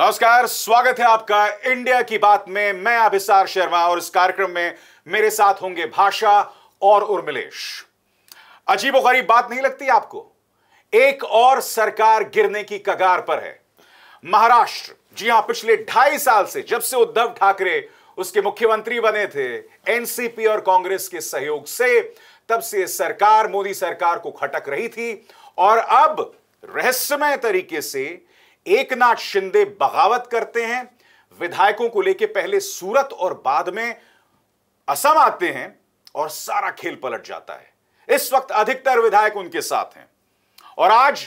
नमस्कार स्वागत है आपका इंडिया की बात में मैं अभिसार शर्मा और इस कार्यक्रम में मेरे साथ होंगे भाषा और उर्मिलेश अजीब गरीब बात नहीं लगती आपको एक और सरकार गिरने की कगार पर है महाराष्ट्र जी हां पिछले ढाई साल से जब से उद्धव ठाकरे उसके मुख्यमंत्री बने थे एनसीपी और कांग्रेस के सहयोग से तब से सरकार मोदी सरकार को खटक रही थी और अब रहस्यमय तरीके से एक नाथ शिंदे बगावत करते हैं विधायकों को लेकर पहले सूरत और बाद में असम आते हैं और सारा खेल पलट जाता है इस वक्त अधिकतर विधायक उनके साथ हैं और आज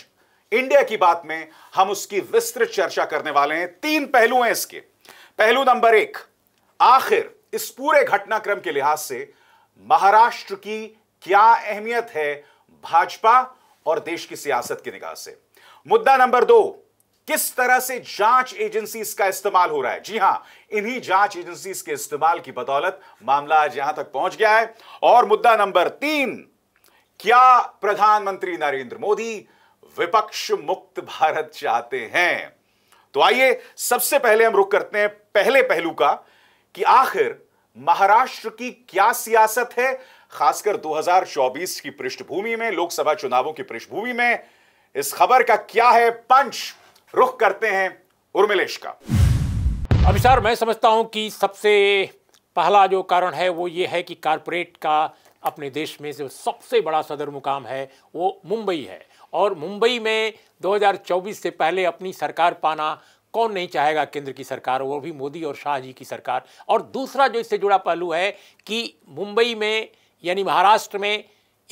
इंडिया की बात में हम उसकी विस्तृत चर्चा करने वाले हैं तीन पहलू हैं इसके पहलू नंबर एक आखिर इस पूरे घटनाक्रम के लिहाज से महाराष्ट्र की क्या अहमियत है भाजपा और देश की सियासत की निगाह से मुद्दा नंबर दो किस तरह से जांच एजेंसी का इस्तेमाल हो रहा है जी हां इन्हीं जांच एजेंसी के इस्तेमाल की बदौलत मामला आज यहां तक पहुंच गया है और मुद्दा नंबर तीन क्या प्रधानमंत्री नरेंद्र मोदी विपक्ष मुक्त भारत चाहते हैं तो आइए सबसे पहले हम रुक करते हैं पहले पहलू का कि आखिर महाराष्ट्र की क्या सियासत है खासकर 2024 की पृष्ठभूमि में लोकसभा चुनावों की पृष्ठभूमि में इस खबर का क्या है पंच रुख करते हैं उर्मिलेश का अभिसार मैं समझता हूं कि सबसे पहला जो कारण है वो ये है कि कारपोरेट का अपने देश में जो सबसे बड़ा सदर मुकाम है वो मुंबई है और मुंबई में 2024 से पहले अपनी सरकार पाना कौन नहीं चाहेगा केंद्र की सरकार वो भी मोदी और शाह जी की सरकार और दूसरा जो इससे जुड़ा पहलू है कि मुंबई में यानी महाराष्ट्र में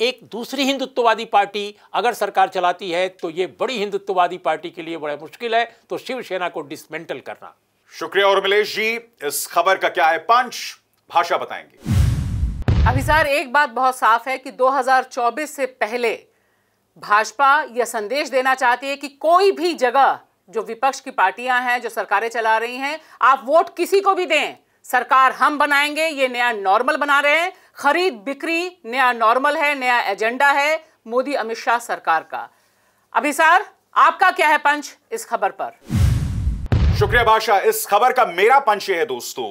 एक दूसरी हिंदुत्ववादी पार्टी अगर सरकार चलाती है तो ये बड़ी हिंदुत्ववादी पार्टी के लिए बड़ा मुश्किल है तो शिवसेना को डिसमेंटल करना शुक्रिया और मिलेश जी इस खबर का क्या है पंच भाषा बताएंगे अभी सर एक बात बहुत साफ है कि 2024 से पहले भाजपा यह संदेश देना चाहती है कि कोई भी जगह जो विपक्ष की पार्टियां हैं जो सरकारें चला रही हैं आप वोट किसी को भी दें सरकार हम बनाएंगे ये नया नॉर्मल बना रहे हैं खरीद बिक्री नया नॉर्मल है नया एजेंडा है मोदी अमित शाह सरकार का अभिसार आपका क्या है पंच इस खबर पर शुक्रिया बादशाह इस खबर का मेरा पंच है दोस्तों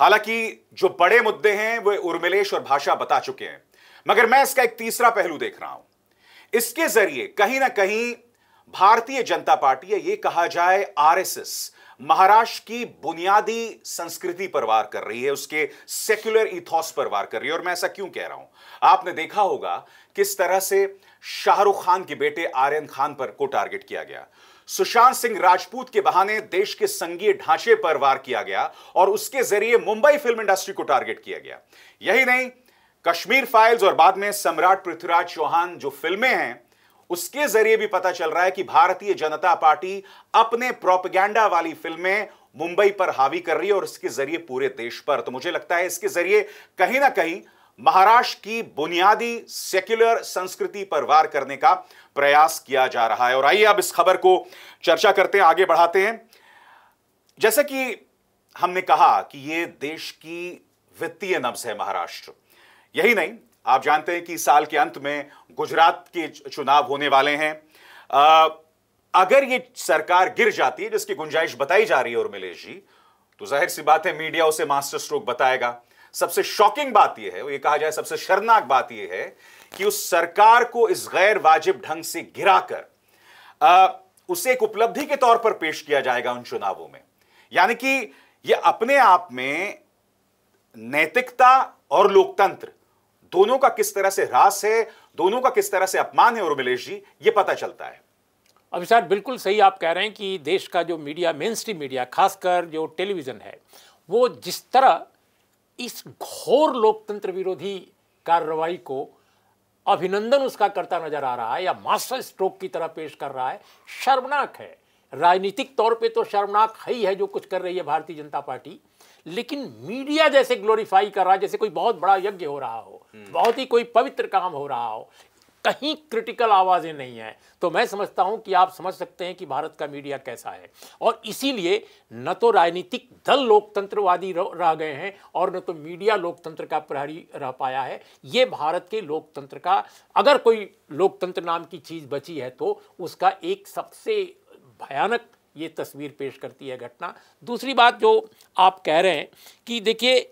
हालांकि जो बड़े मुद्दे हैं वे उर्मिलेश और भाषा बता चुके हैं मगर मैं इसका एक तीसरा पहलू देख रहा हूं इसके जरिए कहीं ना कहीं भारतीय जनता पार्टी या ये कहा जाए आरएसएस महाराष्ट्र की बुनियादी संस्कृति पर वार कर रही है उसके सेक्युलर इथॉस पर वार कर रही है और मैं ऐसा क्यों कह रहा हूं आपने देखा होगा किस तरह से शाहरुख खान के बेटे आर्यन खान पर को टारगेट किया गया सुशांत सिंह राजपूत के बहाने देश के संघीय ढांचे पर वार किया गया और उसके जरिए मुंबई फिल्म इंडस्ट्री को टारगेट किया गया यही नहीं कश्मीर फाइल्स और बाद में सम्राट पृथ्वीराज चौहान जो फिल्में हैं उसके जरिए भी पता चल रहा है कि भारतीय जनता पार्टी अपने प्रोपगैंडा वाली फिल्में मुंबई पर हावी कर रही है और इसके जरिए पूरे देश पर तो मुझे लगता है इसके जरिए कहीं ना कहीं महाराष्ट्र की बुनियादी सेक्युलर संस्कृति पर वार करने का प्रयास किया जा रहा है और आइए अब इस खबर को चर्चा करते हैं आगे बढ़ाते हैं जैसे कि हमने कहा कि यह देश की वित्तीय नब्ज है महाराष्ट्र यही नहीं आप जानते हैं कि साल के अंत में गुजरात के चुनाव होने वाले हैं आ, अगर ये सरकार गिर जाती है जिसकी गुंजाइश बताई जा रही है और मिलेश जी तो जाहिर सी बात है मीडिया उसे मास्टर स्ट्रोक बताएगा सबसे शॉकिंग बात यह है ये कहा जाए सबसे शर्मनाक बात यह है कि उस सरकार को इस गैर वाजिब ढंग से गिराकर उसे एक उपलब्धि के तौर पर पेश किया जाएगा उन चुनावों में यानी कि यह अपने आप में नैतिकता और लोकतंत्र दोनों का किस तरह से रास है दोनों का किस तरह से अपमान है उर्मिलेश जी ये पता चलता है अभी सर बिल्कुल सही आप कह रहे हैं कि देश का जो मीडिया मेन स्ट्रीम मीडिया खासकर जो टेलीविज़न है वो जिस तरह इस घोर लोकतंत्र विरोधी कार्रवाई को अभिनंदन उसका करता नजर आ रहा है या मास्टर स्ट्रोक की तरह पेश कर रहा है शर्मनाक है राजनीतिक तौर पे तो शर्मनाक है ही है जो कुछ कर रही है भारतीय जनता पार्टी लेकिन मीडिया जैसे ग्लोरीफाई कर रहा है जैसे कोई बहुत बड़ा यज्ञ हो रहा हो हम्म। बहुत ही कोई पवित्र काम हो रहा हो कहीं क्रिटिकल आवाज़ें नहीं है तो मैं समझता हूं कि आप समझ सकते हैं कि भारत का मीडिया कैसा है और इसीलिए न तो राजनीतिक दल लोकतंत्रवादी रह गए हैं और न तो मीडिया लोकतंत्र का प्रहरी रह पाया है ये भारत के लोकतंत्र का अगर कोई लोकतंत्र नाम की चीज़ बची है तो उसका एक सबसे भयानक ये तस्वीर पेश करती है घटना दूसरी बात जो आप कह रहे हैं कि देखिए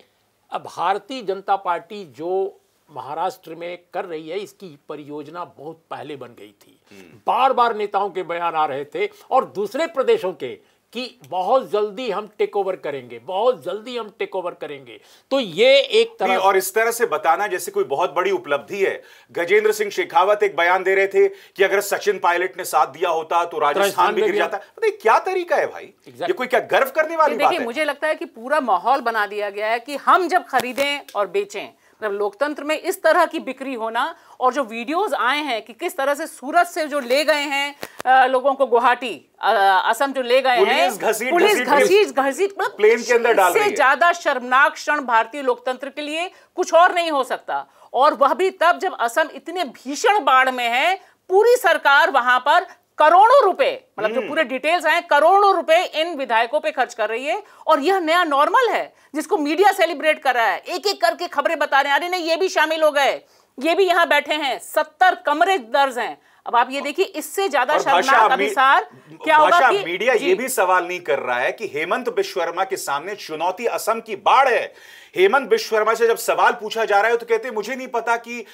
भारतीय जनता पार्टी जो महाराष्ट्र में कर रही है इसकी परियोजना बहुत पहले बन गई थी हम्म। बार बार नेताओं के बयान आ रहे थे और दूसरे प्रदेशों के कि बहुत जल्दी हम टेक ओवर करेंगे बहुत जल्दी हम टेक ओवर करेंगे तो ये एक तरह और इस तरह से बताना जैसे कोई बहुत बड़ी उपलब्धि है गजेंद्र सिंह शेखावत एक बयान दे रहे थे कि अगर सचिन पायलट ने साथ दिया होता तो, तो राजस्थान भी गिर जाता तो क्या तरीका है भाई exactly. ये कोई क्या गर्व करने वाली देखिए मुझे लगता है कि पूरा माहौल बना दिया गया है कि हम जब खरीदें और बेचें मतलब लोकतंत्र में इस तरह की बिक्री होना और जो वीडियोस आए हैं कि किस तरह से सूरत से जो ले गए हैं लोगों को गुवाहाटी असम जो ले गए हैं पुलिस घसीट घसीट मतलब प्लेन के अंदर डाल रही है ज्यादा शर्मनाक क्षण भारतीय लोकतंत्र के लिए कुछ और नहीं हो सकता और वह भी तब जब असम इतने भीषण बाढ़ में है पूरी सरकार वहां पर करोड़ों रुपए मतलब जो हम्म। पूरे डिटेल्स आए करोड़ों रुपए इन विधायकों पे खर्च कर रही है और यह नया नॉर्मल है जिसको मीडिया सेलिब्रेट कर रहा है एक एक करके खबरें बता रहे हैं अरे नहीं ये भी शामिल हो गए ये भी यहां बैठे हैं सत्तर कमरे दर्ज हैं अब आप ये देखिए इससे ज्यादा शर्मनाक अभिसार क्या होगा कि मीडिया ये भी सवाल नहीं कर रहा है कि हेमंत विश्वकर्मा के सामने चुनौती असम की बाढ़ है हेमंत विश्वकर्मा से जब सवाल पूछा जा रहा है तो कहते हैं मुझे नहीं पता कि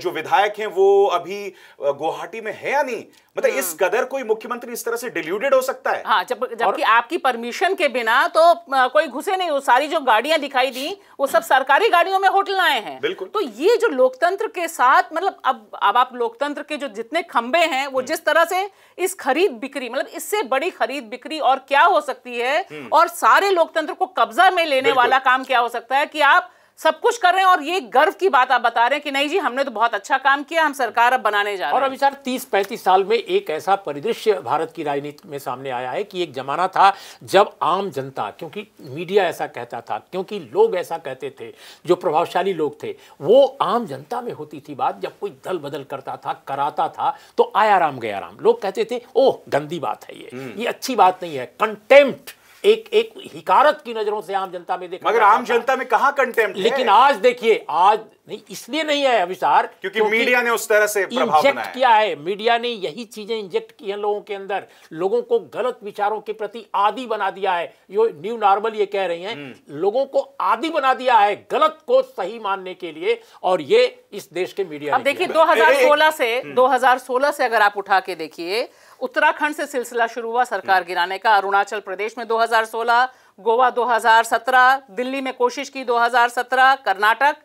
जो विधायक हैं वो अभी गुवाहाटी में है या नहीं मतलब इस हम्म। कदर कोई मुख्यमंत्री इस तरह से डिल्यूटेड हो सकता है हाँ जब जबकि आपकी परमिशन के बिना तो कोई घुसे नहीं वो सारी जो गाड़ियां दिखाई दी वो सब सरकारी गाड़ियों में होटल आए हैं बिल्कुल तो ये जो लोकतंत्र के साथ मतलब अब अब आप लोकतंत्र के जो जितने खंबे हैं वो हम्म। जिस तरह से इस खरीद बिक्री मतलब इससे बड़ी खरीद बिक्री और क्या हो सकती है हम्म। और सारे लोकतंत्र को कब्जा में लेने वाला काम क्या हो सकता सकता है कि आप सब कुछ कर रहे हैं और ये गर्व की बात आप बता रहे हैं कि नहीं जी हमने तो बहुत अच्छा काम किया हम सरकार अब बनाने जा रहे हैं और अभी सर तीस पैंतीस साल में एक ऐसा परिदृश्य भारत की राजनीति में सामने आया है कि एक जमाना था जब आम जनता क्योंकि मीडिया ऐसा कहता था क्योंकि लोग ऐसा कहते थे जो प्रभावशाली लोग थे वो आम जनता में होती थी बात जब कोई दल बदल करता था कराता था तो आया राम गया राम लोग कहते थे ओह गंदी बात है ये हम्म। ये अच्छी बात नहीं है कंटेम्प्ट एक एक हिकारत की नजरों से आम जनता में देखा मगर आम जनता में कहा कंटेम्प्ट लेकिन आज देखिए आज नहीं इसलिए नहीं है अभिसार क्योंकि मीडिया ने उस तरह से इंजेक्ट किया है मीडिया ने यही चीजें इंजेक्ट की हैं लोगों के अंदर लोगों को गलत विचारों के प्रति आदि बना दिया है यो न्यू नॉर्मल ये कह रही हैं हम्म। लोगों को आदि बना दिया है गलत को सही मानने के लिए और ये इस देश के मीडिया अब देखिए 2016 से हम्म। दो से अगर आप उठा के देखिए उत्तराखंड से सिलसिला शुरू हुआ सरकार हम्म। गिराने का अरुणाचल प्रदेश में 2016 गोवा 2017 दिल्ली में कोशिश की 2017 कर्नाटक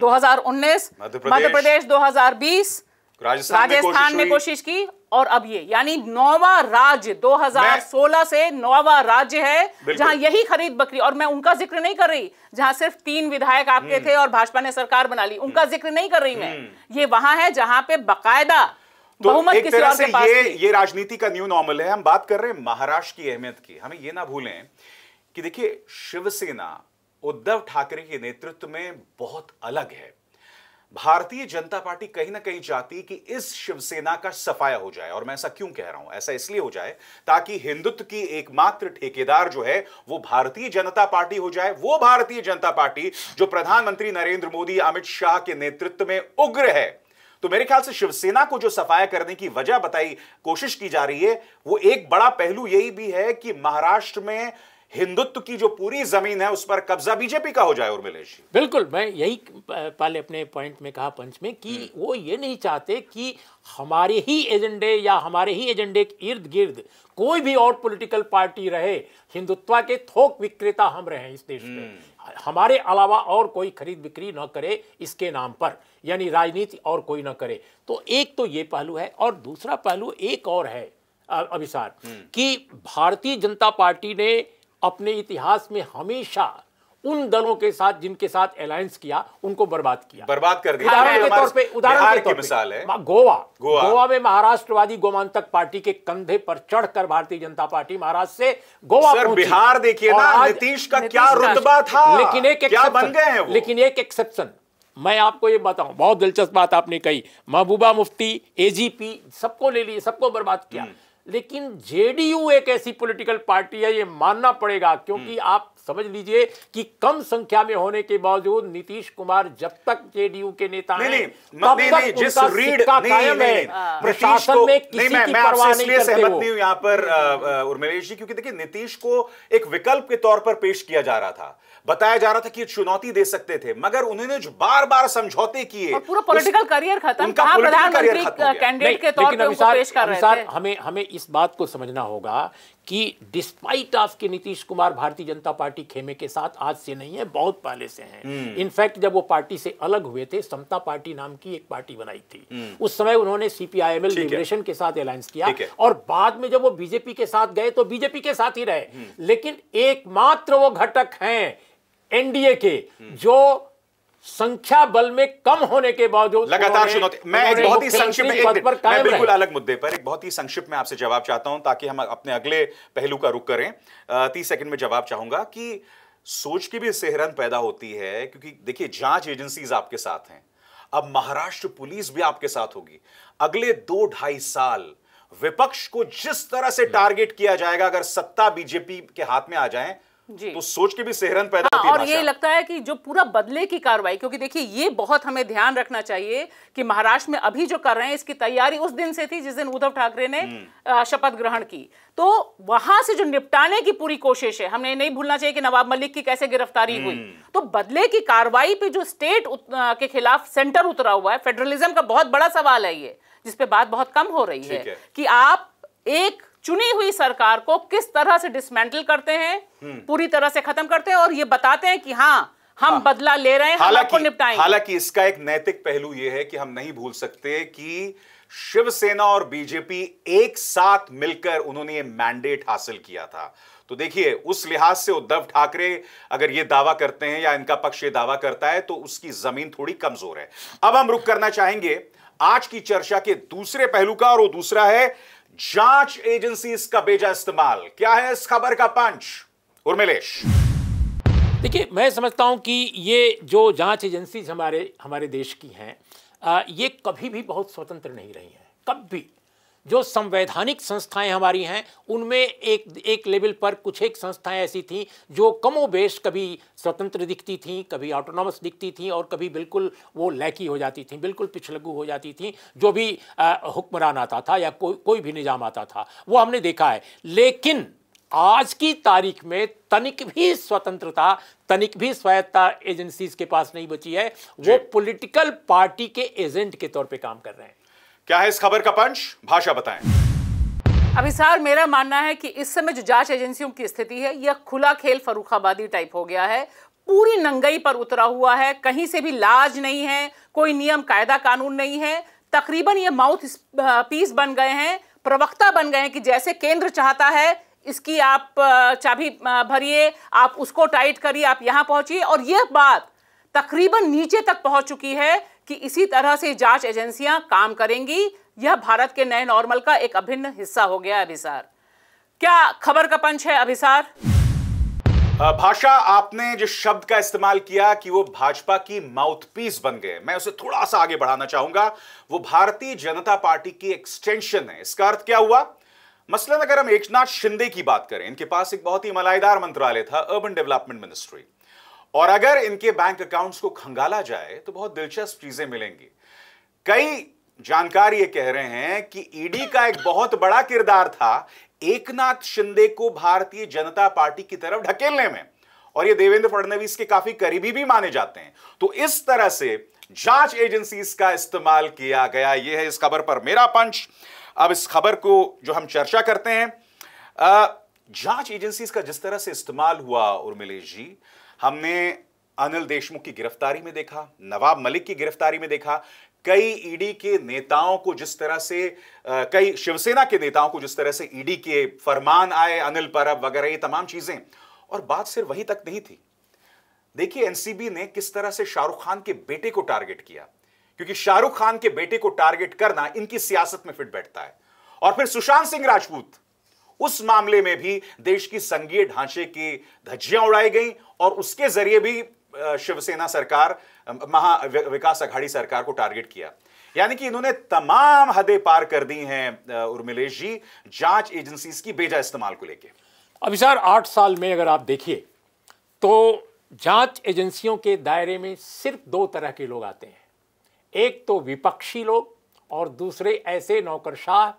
2019 हम्म। मध्य प्रदेश 2020 राजस्थान, राजस्थान में, में कोशिश की और अब ये यानी नौवा राज्य 2016 से नौवा राज्य है जहां यही खरीद बकरी और मैं उनका जिक्र नहीं कर रही जहां सिर्फ तीन विधायक आपके हम्म। थे और भाजपा ने सरकार बना ली उनका जिक्र नहीं कर रही मैं ये वहां है जहां पे बकायदा तो एक तरह से ये ये राजनीति का न्यू नॉर्मल है हम बात कर रहे हैं महाराष्ट्र की अहमियत की हमें ये ना भूलें कि देखिए शिवसेना उद्धव ठाकरे के नेतृत्व में बहुत अलग है भारतीय जनता पार्टी कहीं ना कहीं चाहती कि इस शिवसेना का सफाया हो जाए और मैं ऐसा क्यों कह रहा हूं ऐसा इसलिए हो जाए ताकि हिंदुत्व की एकमात्र ठेकेदार जो है वो भारतीय जनता पार्टी हो जाए वो भारतीय जनता पार्टी जो प्रधानमंत्री नरेंद्र मोदी अमित शाह के नेतृत्व में उग्र है तो मेरे ख्याल से शिवसेना को जो सफाया करने की वजह बताई कोशिश की जा रही है वो एक बड़ा पहलू यही भी है कि महाराष्ट्र में हिंदुत्व की जो पूरी जमीन है उस पर कब्जा बीजेपी का हो जाए और उर्मिलेश बिल्कुल मैं यही पहले अपने पॉइंट में कहा पंच में कि हम्म। वो ये नहीं चाहते कि हमारे ही एजेंडे या हमारे ही एजेंडे के इर्द गिर्द कोई भी और पॉलिटिकल पार्टी रहे हिंदुत्व के थोक विक्रेता हम रहे इस देश में हम्म। हमारे अलावा और कोई खरीद बिक्री न करे इसके नाम पर यानी राजनीति और कोई न करे तो एक तो ये पहलू है और दूसरा पहलू एक और है अभिसार हम्म। कि भारतीय जनता पार्टी ने अपने इतिहास में हमेशा उन दलों के साथ जिनके साथ अलायंस किया उनको बर्बाद किया बर्बाद कर दिया उदाहरण के तौर पे उदाहरण के तौर मिसाल है गोवा गोवा में महाराष्ट्रवादी गोमांतक पार्टी के कंधे पर चढ़कर भारतीय जनता पार्टी महाराष्ट्र से गोवा सर बिहार देखिए ना नीतीश का क्या रुतबा था लेकिन एक क्या बन गए हैं लेकिन एक एक्सेप्शन मैं आपको ये बताऊं बहुत दिलचस्प बात आपने कही महबूबा मुफ्ती एजीपी सबको ले लिए सबको बर्बाद किया हम्म। लेकिन जेडीयू एक ऐसी पॉलिटिकल पार्टी है ये मानना पड़ेगा क्योंकि हम्म। आप समझ लीजिए कि कम संख्या में होने के बावजूद नीतीश कुमार जब तक जेडीयू के नेता नहीं, तब नहीं, तक नहीं, जिस रीड कायम है हाँ। प्रशासन में किसी मैं, की मैं नहीं सहमत नहीं हूं यहां पर उर्मिलेश जी क्योंकि देखिए नीतीश को एक विकल्प के तौर पर पेश किया जा रहा था बताया जा रहा था कि चुनौती दे सकते थे मगर उन्होंने जो बार बार समझौते किए पूरा पॉलिटिकल करियर खत्म प्रधानमंत्री कैंडिडेट के तौर पे पेश कर रहे थे हमें हमें इस बात को समझना होगा कि डिस्पाइट ऑफ के नीतीश कुमार भारतीय जनता पार्टी खेमे के साथ आज से नहीं है बहुत पहले से हैं इनफैक्ट हम्म। जब वो पार्टी से अलग हुए थे समता पार्टी नाम की एक पार्टी बनाई थी हम्म। उस समय उन्होंने सीपीआईएमएल लिबरेशन के साथ अलायंस किया और बाद में जब वो बीजेपी के साथ गए तो बीजेपी के साथ ही रहे हम्म। लेकिन एकमात्र वो घटक हैं एनडीए के जो संख्या बल में कम होने के बावजूद लगातार चुनौती मैं एक बहुत ही संक्षिप्त में मैं बिल्कुल अलग मुद्दे पर एक बहुत ही संक्षिप्त में आपसे जवाब चाहता हूं ताकि हम अपने अगले पहलू का रुख करें तीस सेकंड में जवाब चाहूंगा कि सोच की भी सेहरन पैदा होती है क्योंकि देखिए जांच एजेंसीज आपके साथ हैं अब महाराष्ट्र पुलिस भी आपके साथ होगी अगले दो ढाई साल विपक्ष को जिस तरह से हम्म। टारगेट किया जाएगा अगर सत्ता बीजेपी के हाथ में आ जाए तो सोच के भी सेहरन पैदा हाँ, होती और ये लगता है कि जो पूरा बदले की कार्रवाई क्योंकि देखिए ये बहुत हमें ध्यान रखना चाहिए कि महाराष्ट्र में अभी जो कर रहे हैं इसकी तैयारी उस दिन से थी जिस दिन उद्धव ठाकरे ने हम्म। शपथ ग्रहण की तो वहां से जो निपटाने की पूरी कोशिश है हमने नहीं भूलना चाहिए कि नवाब मलिक की कैसे गिरफ्तारी हुई हम्म। तो बदले की कार्रवाई पे जो स्टेट के खिलाफ सेंटर उतरा हुआ है फेडरलिज्म का बहुत बड़ा सवाल है ये जिसपे बात बहुत कम हो रही है कि आप एक चुनी हुई सरकार को किस तरह से डिसमेंटल करते हैं हम्म। पूरी तरह से खत्म करते हैं और ये बताते हैं कि हाँ हम हाँ। बदला ले रहे हैं हालांकि निपटाएंगे हालांकि इसका एक नैतिक पहलू यह है कि हम नहीं भूल सकते कि शिवसेना और बीजेपी एक साथ मिलकर उन्होंने ये मैंडेट हासिल किया था तो देखिए उस लिहाज से उद्धव ठाकरे अगर ये दावा करते हैं या इनका पक्ष ये दावा करता है तो उसकी जमीन थोड़ी कमजोर है अब हम रुक करना चाहेंगे आज की चर्चा के दूसरे पहलू का और वो दूसरा है जांच एजेंसी का बेजा इस्तेमाल क्या है इस खबर का पंच उर्मिलेश देखिए मैं समझता हूं कि ये जो जांच एजेंसी हमारे हमारे देश की हैं ये कभी भी बहुत स्वतंत्र नहीं रही हैं कभी जो संवैधानिक संस्थाएं हमारी हैं उनमें एक एक लेवल पर कुछ एक संस्थाएं ऐसी थीं जो कमोबेश कभी स्वतंत्र दिखती थीं कभी ऑटोनॉमस दिखती थीं और कभी बिल्कुल वो लैकी हो जाती थीं बिल्कुल पिछलगु हो जाती थीं जो भी हुक्मरान आता था या को, कोई भी निज़ाम आता था वो हमने देखा है लेकिन आज की तारीख में तनिक भी स्वतंत्रता तनिक भी स्वायत्ता एजेंसीज के पास नहीं बची है वो पॉलिटिकल पार्टी के एजेंट के तौर पे काम कर रहे हैं क्या है इस खबर का पंच भाषा बताएं सार मेरा मानना है कि इस समय जो जांच एजेंसियों की स्थिति है यह खुला खेल फरूखाबादी टाइप हो गया है पूरी नंगई पर उतरा हुआ है कहीं से भी लाज नहीं है कोई नियम कायदा कानून नहीं है तकरीबन ये माउथ पीस बन गए हैं प्रवक्ता बन गए हैं कि जैसे केंद्र चाहता है इसकी आप चाबी भरिए आप उसको टाइट करिए आप यहां पहुंचिए और यह बात तकरीबन नीचे तक पहुंच चुकी है कि इसी तरह से जांच एजेंसियां काम करेंगी यह भारत के नए नॉर्मल का एक अभिन्न हिस्सा हो गया अभिसार क्या खबर का पंच है अभिसार भाषा आपने जिस शब्द का इस्तेमाल किया कि वो भाजपा की माउथपीस बन गए मैं उसे थोड़ा सा आगे बढ़ाना चाहूंगा वो भारतीय जनता पार्टी की एक्सटेंशन है इसका अर्थ क्या हुआ मसलन अगर हम एकनाथ शिंदे की बात करें इनके पास एक बहुत ही मलाईदार मंत्रालय था अर्बन डेवलपमेंट मिनिस्ट्री और अगर इनके बैंक अकाउंट्स को खंगाला जाए तो बहुत दिलचस्प चीजें मिलेंगी कई जानकार ये कह रहे हैं कि ईडी e का एक बहुत बड़ा किरदार था एकनाथ शिंदे को भारतीय जनता पार्टी की तरफ ढकेलने में और ये देवेंद्र फडणवीस के काफी करीबी भी माने जाते हैं तो इस तरह से जांच एजेंसीज का इस्तेमाल किया गया यह है इस खबर पर मेरा पंच अब इस खबर को जो हम चर्चा करते हैं जांच एजेंसीज का जिस तरह से इस्तेमाल हुआ उर्मिलेश जी हमने अनिल देशमुख की गिरफ्तारी में देखा नवाब मलिक की गिरफ्तारी में देखा कई ईडी e के नेताओं को जिस तरह से कई शिवसेना के नेताओं को जिस तरह से ईडी e के फरमान आए अनिल परब वगैरह ये तमाम चीजें और बात सिर्फ वहीं तक नहीं थी देखिए एनसीबी ने किस तरह से शाहरुख खान के बेटे को टारगेट किया क्योंकि शाहरुख खान के बेटे को टारगेट करना इनकी सियासत में फिट बैठता है और फिर सुशांत सिंह राजपूत उस मामले में भी देश की संघीय ढांचे की धज्जियां उड़ाई गई और उसके जरिए भी शिवसेना सरकार महा विकास अघाड़ी सरकार को टारगेट किया यानी कि इन्होंने तमाम हदें पार कर दी हैं उर्मिलेश जी जांच एजेंसी की बेजा इस्तेमाल को अभी सर आठ साल में अगर आप देखिए तो जांच एजेंसियों के दायरे में सिर्फ दो तरह के लोग आते हैं एक तो विपक्षी लोग और दूसरे ऐसे नौकरशाह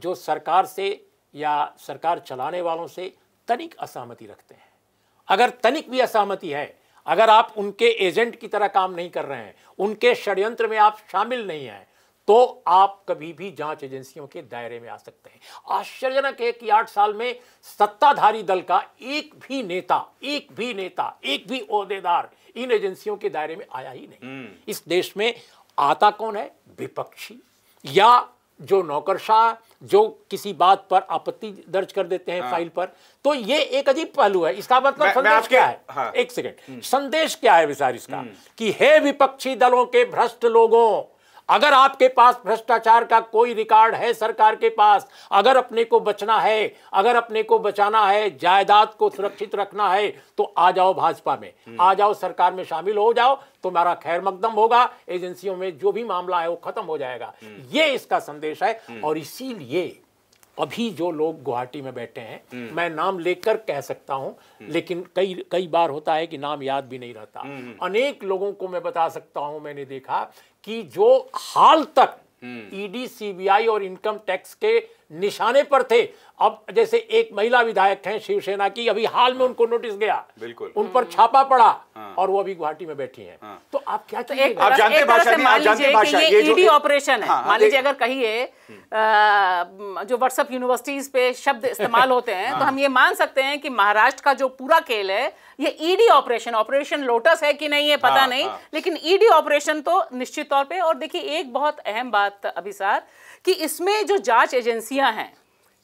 जो सरकार से या सरकार चलाने वालों से तनिक असहमति रखते हैं अगर तनिक भी असहमति है अगर आप उनके एजेंट की तरह काम नहीं कर रहे हैं उनके षड्यंत्र में आप शामिल नहीं हैं तो आप कभी भी जांच एजेंसियों के दायरे में आ सकते हैं आश्चर्यजनक है कि आठ साल में सत्ताधारी दल का एक भी नेता एक भी नेता एक भी अहदेदार इन एजेंसियों के दायरे में आया ही नहीं हम्म। इस देश में आता कौन है विपक्षी या जो नौकरशाह जो किसी बात पर आपत्ति दर्ज कर देते हैं हाँ। फाइल पर तो ये एक अजीब पहलू है इसका मतलब मैं, संदेश मैं क्या है हाँ। एक सेकेंड हम्म। संदेश क्या है विचार इसका हम्म। कि हे विपक्षी दलों के भ्रष्ट लोगों अगर आपके पास भ्रष्टाचार का कोई रिकॉर्ड है सरकार के पास अगर अपने को बचना है अगर अपने को बचाना है जायदाद को सुरक्षित रखना है तो आ जाओ भाजपा में हम्म। आ जाओ सरकार में शामिल हो जाओ तुम्हारा खैर मकदम होगा एजेंसियों में जो भी मामला है वो खत्म हो जाएगा हम्म। ये इसका संदेश है हम्म। और इसीलिए अभी जो लोग गुवाहाटी में बैठे हैं मैं नाम लेकर कह सकता हूं लेकिन कई कई बार होता है कि नाम याद भी नहीं रहता अनेक लोगों को मैं बता सकता हूं मैंने देखा कि जो हाल तक ईडी हम्म। सीबीआई e और इनकम टैक्स के निशाने पर थे अब जैसे एक महिला विधायक हैं शिवसेना की अभी हाल में हाँ। उनको नोटिस गया बिल्कुल उन पर छापा पड़ा हाँ। और वो अभी गुवाहाटी में बैठी हैं हाँ। तो आप क्या तो एक आप जानते एक भाषा मान लीजिए ये ईडी ऑपरेशन है e मान लीजिए अगर कहिए जो व्हाट्सएप यूनिवर्सिटीज पे शब्द इस्तेमाल होते हैं तो हम ये मान सकते हैं कि महाराष्ट्र का जो पूरा खेल है ये ईडी ऑपरेशन ऑपरेशन लोटस है कि नहीं है पता नहीं लेकिन ईडी e ऑपरेशन तो निश्चित तौर पर और देखिए एक बहुत अहम बात अभिसार कि इसमें जो जांच एजेंसियां हैं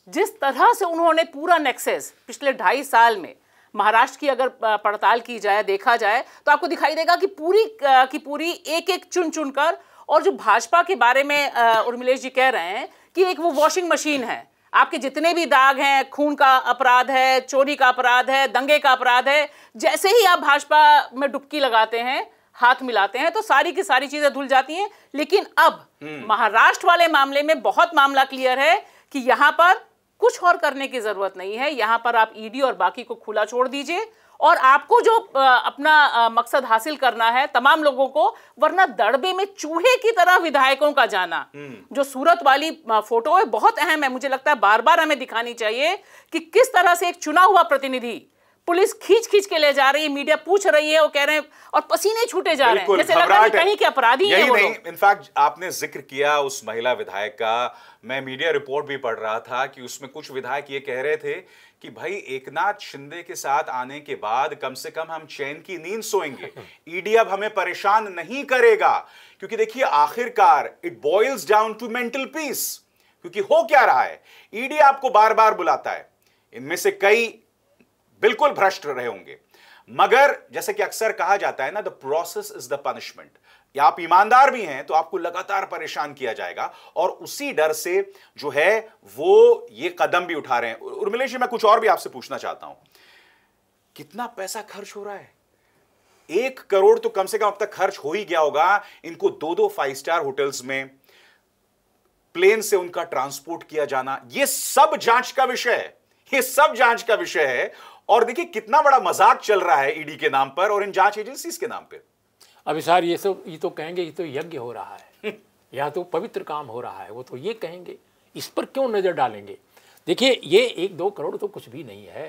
जिस तरह से उन्होंने पूरा नेक्सेस पिछले ढाई साल में महाराष्ट्र की अगर पड़ताल की जाए देखा जाए तो आपको दिखाई देगा कि पूरी की पूरी एक एक चुन चुन कर और जो भाजपा के बारे में उर्मिलेश जी कह रहे हैं कि एक वो वॉशिंग मशीन है आपके जितने भी दाग हैं खून का अपराध है चोरी का अपराध है दंगे का अपराध है जैसे ही आप भाजपा में डुबकी लगाते हैं हाथ मिलाते हैं तो सारी की सारी चीजें धुल जाती हैं लेकिन अब हम्म। महाराष्ट्र वाले मामले में बहुत मामला क्लियर है कि यहां पर कुछ और करने की ज़रूरत नहीं है यहां पर आप ईडी e और बाकी को खुला छोड़ दीजिए और आपको जो अपना मकसद हासिल करना है तमाम लोगों को वरना दड़बे में चूहे की तरह विधायकों का जाना हम्म। जो सूरत वाली फोटो है बहुत अहम है मुझे लगता है बार बार हमें दिखानी चाहिए कि किस तरह से एक चुना हुआ प्रतिनिधि पुलिस खींच खींच के ले जा रही है मीडिया पूछ रही है वो कह रहे हैं और पसीने छूटे जा रहे हैं जैसे लग रहा है कहीं के अपराधी हैं वो नहीं इनफैक्ट आपने जिक्र किया उस महिला विधायक का मैं मीडिया रिपोर्ट भी पढ़ रहा था कि उसमें कुछ विधायक ये कह रहे थे कि भाई एकनाथ शिंदे के साथ आने के बाद कम से कम हम चैन की नींद सोएंगे ईडी e अब हमें परेशान नहीं करेगा क्योंकि देखिए आखिरकार it boils down to mental peace क्योंकि हो क्या रहा है ईडी e आपको बार बार बुलाता है इनमें से कई बिल्कुल भ्रष्ट रहे होंगे मगर जैसे कि अक्सर कहा जाता है ना the process is the punishment या आप ईमानदार भी हैं तो आपको लगातार परेशान किया जाएगा और उसी डर से जो है वो ये कदम भी उठा रहे हैं उर्मिलेश जी मैं कुछ और भी आपसे पूछना चाहता हूं कितना पैसा खर्च हो रहा है एक करोड़ तो कम से कम अब तक खर्च हो ही गया होगा इनको दो दो फाइव स्टार होटल्स में प्लेन से उनका ट्रांसपोर्ट किया जाना यह सब जांच का विषय है ये सब जांच का विषय है और देखिए कितना बड़ा मजाक चल रहा है ईडी e के नाम पर और इन जांच एजेंसीज के नाम पर अभी सर ये सब ये तो कहेंगे ये तो यज्ञ हो रहा है या तो पवित्र काम हो रहा है वो तो ये कहेंगे इस पर क्यों नज़र डालेंगे देखिए ये एक दो करोड़ तो कुछ भी नहीं है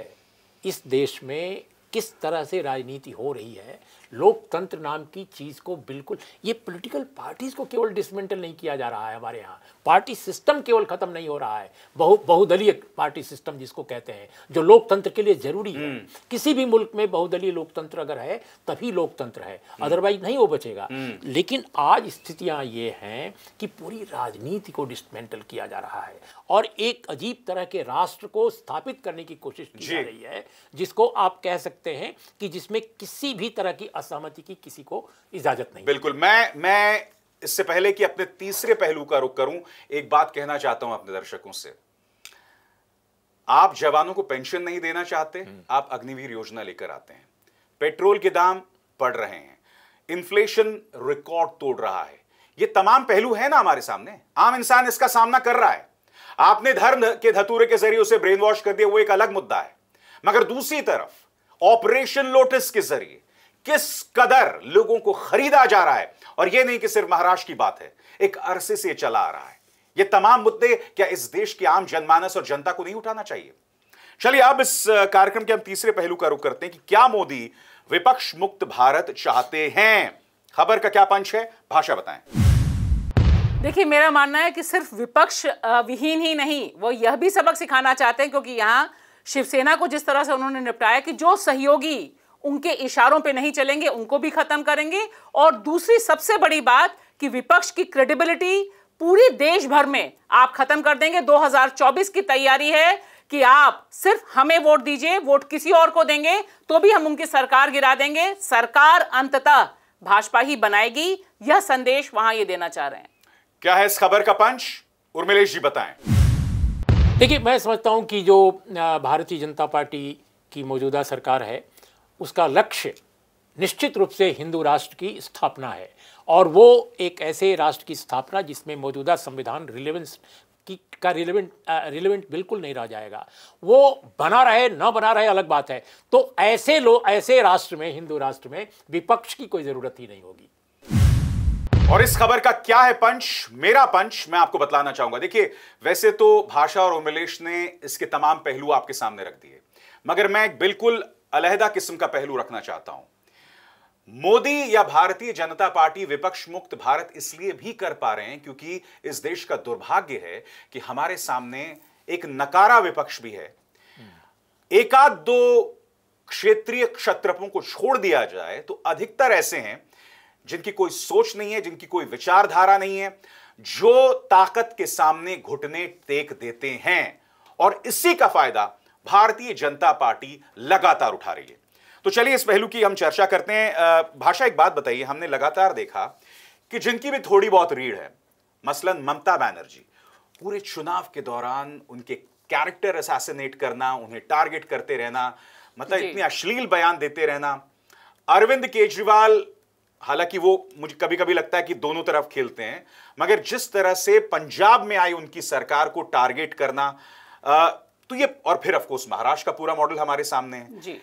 इस देश में किस तरह से राजनीति हो रही है लोकतंत्र नाम की चीज़ को बिल्कुल ये पॉलिटिकल पार्टीज़ को केवल डिसमेंटल नहीं किया जा रहा है हमारे यहाँ पार्टी सिस्टम केवल ख़त्म नहीं हो रहा है बहु बहुदलीय पार्टी सिस्टम जिसको कहते हैं जो लोकतंत्र के लिए ज़रूरी है हम्म। किसी भी मुल्क में बहुदलीय लोकतंत्र अगर है तभी लोकतंत्र है अदरवाइज हम्म। नहीं वो बचेगा हम्म। लेकिन आज स्थितियां ये हैं कि पूरी राजनीति को डिसमेंटल किया जा रहा है और एक अजीब तरह के राष्ट्र को स्थापित करने की कोशिश की जा रही है जिसको आप कह सकते हैं कि जिसमें किसी भी तरह की असहमति की किसी को इजाजत नहीं बिल्कुल मैं मैं इससे पहले कि अपने तीसरे पहलू का रुख करूं एक बात कहना चाहता हूं अपने दर्शकों से आप जवानों को पेंशन नहीं देना चाहते हम्म। आप अग्निवीर योजना लेकर आते हैं पेट्रोल के दाम पड़ रहे हैं इन्फ्लेशन रिकॉर्ड तोड़ रहा है ये तमाम पहलू है ना हमारे सामने आम इंसान इसका सामना कर रहा है आपने धर्म के धतूरे के जरिए उसे ब्रेन वॉश कर दिया वो एक अलग मुद्दा है मगर दूसरी तरफ ऑपरेशन लोटस के जरिए किस कदर लोगों को खरीदा जा रहा है और यह नहीं कि सिर्फ महाराष्ट्र की बात है एक अरसे से चला आ रहा है यह तमाम मुद्दे क्या इस देश के आम जनमानस और जनता को नहीं उठाना चाहिए चलिए अब इस कार्यक्रम के हम तीसरे पहलू का रुख करते हैं कि क्या मोदी विपक्ष मुक्त भारत चाहते हैं खबर का क्या पंच है भाषा बताएं देखिए मेरा मानना है कि सिर्फ विपक्ष विहीन ही नहीं वो यह भी सबक सिखाना चाहते हैं क्योंकि यहाँ शिवसेना को जिस तरह से उन्होंने निपटाया कि जो सहयोगी उनके इशारों पे नहीं चलेंगे उनको भी खत्म करेंगे और दूसरी सबसे बड़ी बात कि विपक्ष की क्रेडिबिलिटी पूरे देश भर में आप खत्म कर देंगे 2024 की तैयारी है कि आप सिर्फ हमें वोट दीजिए वोट किसी और को देंगे तो भी हम उनकी सरकार गिरा देंगे सरकार अंततः भाजपा ही बनाएगी यह संदेश वहां ये देना चाह रहे हैं क्या है इस खबर का पंच उर्मिलेश जी बताएं देखिए मैं समझता हूं कि जो भारतीय जनता पार्टी की मौजूदा सरकार है उसका लक्ष्य निश्चित रूप से हिंदू राष्ट्र की स्थापना है और वो एक ऐसे राष्ट्र की स्थापना जिसमें मौजूदा संविधान रिलेवेंस की का रिलेवेंट रिलेवेंट बिल्कुल नहीं रह जाएगा वो बना रहे ना बना रहे अलग बात है तो ऐसे लोग ऐसे राष्ट्र में हिंदू राष्ट्र में विपक्ष की कोई जरूरत ही नहीं होगी और इस खबर का क्या है पंच मेरा पंच मैं आपको बतलाना चाहूंगा देखिए वैसे तो भाषा और उमलेश ने इसके तमाम पहलू आपके सामने रख दिए मगर मैं बिल्कुल अलहदा किस्म का पहलू रखना चाहता हूं मोदी या भारतीय जनता पार्टी विपक्ष मुक्त भारत इसलिए भी कर पा रहे हैं क्योंकि इस देश का दुर्भाग्य है कि हमारे सामने एक नकारा विपक्ष भी है एकाध दो क्षेत्रीय क्षत्रपों को छोड़ दिया जाए तो अधिकतर ऐसे हैं जिनकी कोई सोच नहीं है जिनकी कोई विचारधारा नहीं है जो ताकत के सामने घुटने टेक देते हैं और इसी का फायदा भारतीय जनता पार्टी लगातार उठा रही है तो चलिए इस पहलू की हम चर्चा करते हैं भाषा एक बात बताइए हमने लगातार देखा कि जिनकी भी थोड़ी बहुत रीढ़ है मसलन ममता बनर्जी पूरे चुनाव के दौरान उनके कैरेक्टर असासिनेट करना उन्हें टारगेट करते रहना मतलब इतने अश्लील बयान देते रहना अरविंद केजरीवाल हालांकि वो मुझे कभी कभी लगता है कि दोनों तरफ खेलते हैं मगर जिस तरह से पंजाब में आई उनकी सरकार को टारगेट करना तो ये और फिर अफकोर्स महाराष्ट्र का पूरा मॉडल हमारे सामने है जी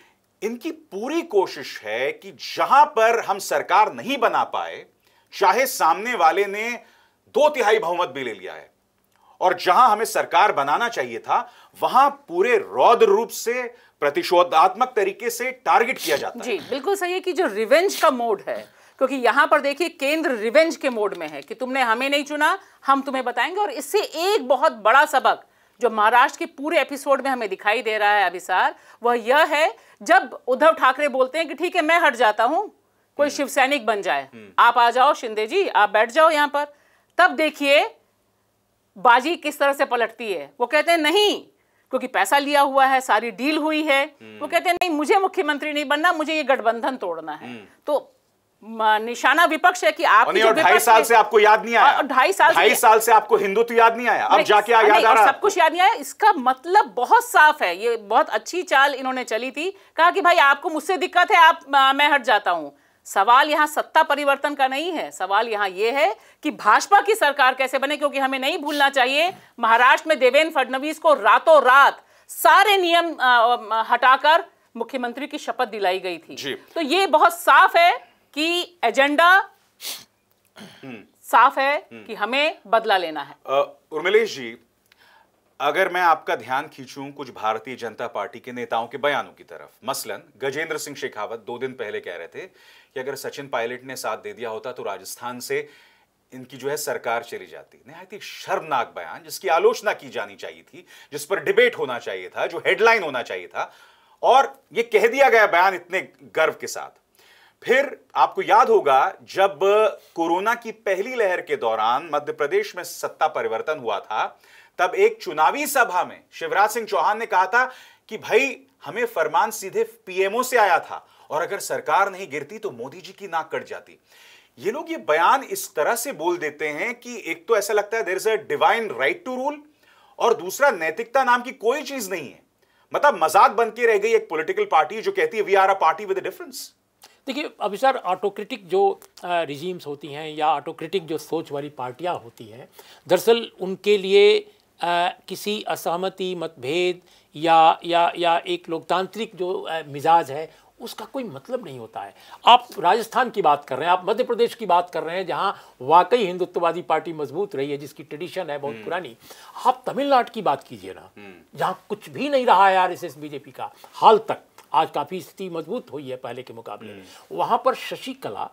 इनकी पूरी कोशिश है कि जहां पर हम सरकार नहीं बना पाए चाहे सामने वाले ने दो तिहाई बहुमत भी ले लिया है और जहां हमें सरकार बनाना चाहिए था वहां पूरे रौद्र रूप से प्रतिशोधात्मक तरीके से टारगेट किया जाता जी, है जी बिल्कुल सही है कि जो रिवेंज का मोड है क्योंकि यहां पर देखिए केंद्र रिवेंज के मोड में है कि तुमने हमें नहीं चुना हम तुम्हें बताएंगे और इससे एक बहुत बड़ा सबक जो महाराष्ट्र के पूरे एपिसोड में हमें दिखाई दे रहा है अभिसार वह यह है जब उद्धव ठाकरे बोलते हैं कि ठीक है मैं हट जाता हूं कोई हम्म। शिव सैनिक बन जाए हम्म। आप आ जाओ शिंदे जी आप बैठ जाओ यहां पर तब देखिए बाजी किस तरह से पलटती है वो कहते हैं नहीं क्योंकि पैसा लिया हुआ है सारी डील हुई है वो हम्म। कहते हैं नहीं मुझे मुख्यमंत्री नहीं बनना मुझे ये गठबंधन तोड़ना है तो निशाना विपक्ष है कि आप ढाई साल से आपको याद नहीं आया ढाई साल ढाई साल से आपको हिंदुत्व याद नहीं आया अब जाके याद आ रहा सब कुछ याद नहीं आया इसका मतलब बहुत साफ है ये बहुत अच्छी चाल इन्होंने चली थी कहा कि भाई आपको मुझसे दिक्कत है आप मैं हट जाता हूं सवाल यहाँ सत्ता परिवर्तन का नहीं है सवाल यहाँ ये है कि भाजपा की सरकार कैसे बने क्योंकि हमें नहीं भूलना चाहिए महाराष्ट्र में देवेंद्र फडणवीस को रातों रात सारे नियम हटाकर मुख्यमंत्री की शपथ दिलाई गई थी तो ये बहुत साफ है कि एजेंडा साफ है कि हमें बदला लेना है उर्मिलेश जी अगर मैं आपका ध्यान खींचूं कुछ भारतीय जनता पार्टी के नेताओं के बयानों की तरफ मसलन गजेंद्र सिंह शेखावत दो दिन पहले कह रहे थे कि अगर सचिन पायलट ने साथ दे दिया होता तो राजस्थान से इनकी जो है सरकार चली जाती नहायत ही शर्मनाक बयान जिसकी आलोचना की जानी चाहिए थी जिस पर डिबेट होना चाहिए था जो हेडलाइन होना चाहिए था और यह कह दिया गया बयान इतने गर्व के साथ फिर आपको याद होगा जब कोरोना की पहली लहर के दौरान मध्य प्रदेश में सत्ता परिवर्तन हुआ था तब एक चुनावी सभा में शिवराज सिंह चौहान ने कहा था कि भाई हमें फरमान सीधे पीएमओ से आया था और अगर सरकार नहीं गिरती तो मोदी जी की नाक कट जाती ये लोग ये बयान इस तरह से बोल देते हैं कि एक तो ऐसा लगता है there is a divine right to rule और दूसरा नैतिकता नाम की कोई चीज नहीं है मतलब मजाक बन के रह गई एक पॉलिटिकल पार्टी जो कहती है we are a party with difference देखिए अभी सर ऑटोक्रेटिक जो रिजीम्स होती हैं या ऑटोक्रेटिक जो सोच वाली पार्टियाँ होती हैं दरअसल उनके लिए आ, किसी असहमति मतभेद या या या एक लोकतांत्रिक जो आ, मिजाज है उसका कोई मतलब नहीं होता है आप राजस्थान की बात कर रहे हैं आप मध्य प्रदेश की बात कर रहे हैं जहाँ वाकई हिंदुत्ववादी पार्टी मजबूत रही है जिसकी ट्रेडिशन है बहुत हम्म। पुरानी आप तमिलनाडु की बात कीजिए ना हम्म। जहाँ कुछ भी नहीं रहा है आर एस बीजेपी का हाल तक आज काफ़ी स्थिति मजबूत हुई है पहले के मुकाबले हम्म। वहाँ पर शशिकला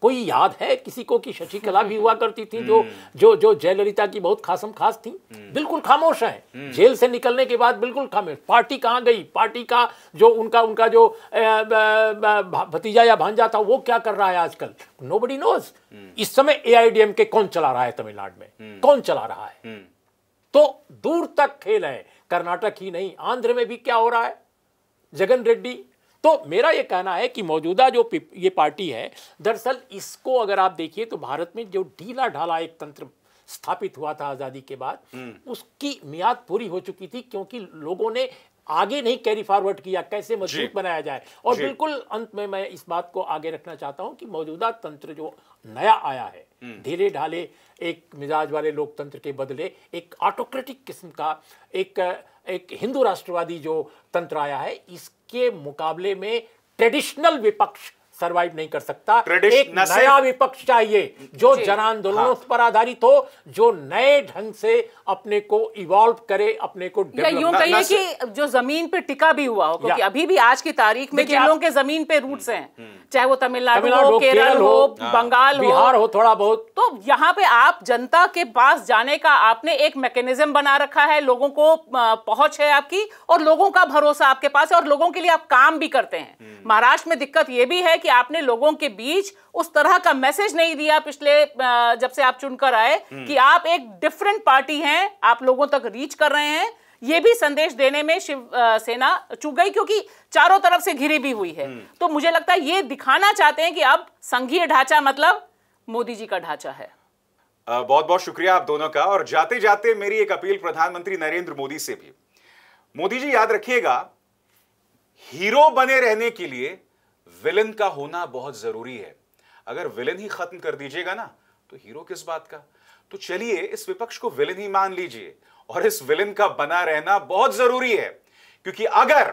कोई याद है किसी को कि शशिकला भी हुआ करती थी जो हम्म। जो जो जयललिता की बहुत खासम खास थी हम्म। बिल्कुल खामोश है जेल से निकलने के बाद बिल्कुल खामोश पार्टी कहाँ गई पार्टी का जो उनका उनका जो भतीजा या भांजा था वो क्या कर रहा है आजकल नो बडी नोज इस समय ए के कौन चला रहा है तमिलनाडु में कौन चला रहा है तो दूर तक खेल है कर्नाटक ही नहीं आंध्र में भी क्या हो रहा है जगन रेड्डी तो मेरा ये कहना है कि मौजूदा जो ये पार्टी है दरअसल इसको अगर आप देखिए तो भारत में जो ढीला ढाला एक तंत्र स्थापित हुआ था आज़ादी के बाद हम्म। उसकी मियाद पूरी हो चुकी थी क्योंकि लोगों ने आगे नहीं कैरी फॉरवर्ड किया कैसे मजबूत बनाया जाए और बिल्कुल अंत में मैं इस बात को आगे रखना चाहता हूं कि मौजूदा तंत्र जो नया आया है ढीले हम्म। ढाले एक मिजाज वाले लोकतंत्र के बदले एक ऑटोक्रेटिक किस्म का एक एक हिंदू राष्ट्रवादी जो तंत्र आया है इसके मुकाबले में ट्रेडिशनल विपक्ष सरवाइव नहीं कर सकता एक नया विपक्ष चाहिए जो जन आंदोलनों हाँ। पर आधारित हो जो नए ढंग से अपने को इवॉल्व करे अपने को यूं कहिए कि जो जमीन पे टिका भी हुआ हो क्योंकि अभी भी आज की तारीख में जिन के जमीन पे रूट्स हम्म, हैं हम्म। चाहे वो तमिलनाडु हो केरल हो हाँ। बंगाल हो बिहार हो थोड़ा बहुत तो यहाँ पे आप जनता के पास जाने का आपने एक मैकेनिज्म बना रखा है लोगों को पहुंच है आपकी और लोगों का भरोसा आपके पास है और लोगों के लिए आप काम भी करते हैं हम्म। महाराष्ट्र में दिक्कत यह भी है कि आपने लोगों के बीच उस तरह का मैसेज नहीं दिया पिछले जब से आप चुनकर आए हम्म। कि आप एक डिफरेंट पार्टी हैं आप लोगों तक रीच कर रहे हैं ये भी संदेश देने में शिव सेना चूक गई क्योंकि चारों तरफ से घिरी भी हुई है हम्म। तो मुझे लगता है ये दिखाना चाहते हैं कि अब संघीय ढांचा मतलब मोदी जी का ढांचा है बहुत बहुत शुक्रिया आप दोनों का और जाते जाते मेरी एक अपील प्रधानमंत्री नरेंद्र मोदी से भी मोदी जी याद रखिएगा हीरो बने रहने के लिए विलन का होना बहुत जरूरी है अगर विलन ही खत्म कर दीजिएगा ना तो हीरो किस बात का तो चलिए इस विपक्ष को विलन ही मान लीजिए और इस विलन का बना रहना बहुत जरूरी है क्योंकि अगर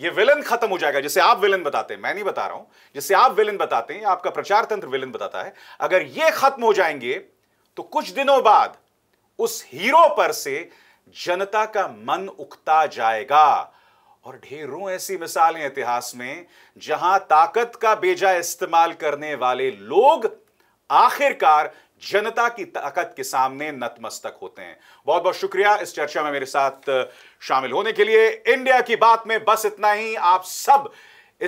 ये विलन खत्म हो जाएगा जिसे आप विलन बताते हैं मैं नहीं बता रहा हूं जिसे आप विलन बताते हैं आपका प्रचार तंत्र विलन बताता है अगर ये खत्म हो जाएंगे तो कुछ दिनों बाद उस हीरो पर से जनता का मन उकता जाएगा और ढेरों ऐसी मिसालें इतिहास में जहां ताकत का बेजा इस्तेमाल करने वाले लोग आखिरकार जनता की ताकत के सामने नतमस्तक होते हैं बहुत बहुत शुक्रिया इस चर्चा में मेरे साथ शामिल होने के लिए इंडिया की बात में बस इतना ही आप सब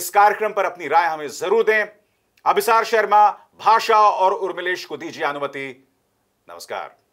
इस कार्यक्रम पर अपनी राय हमें जरूर दें अभिसार शर्मा भाषा और उर्मिलेश को दीजिए अनुमति नमस्कार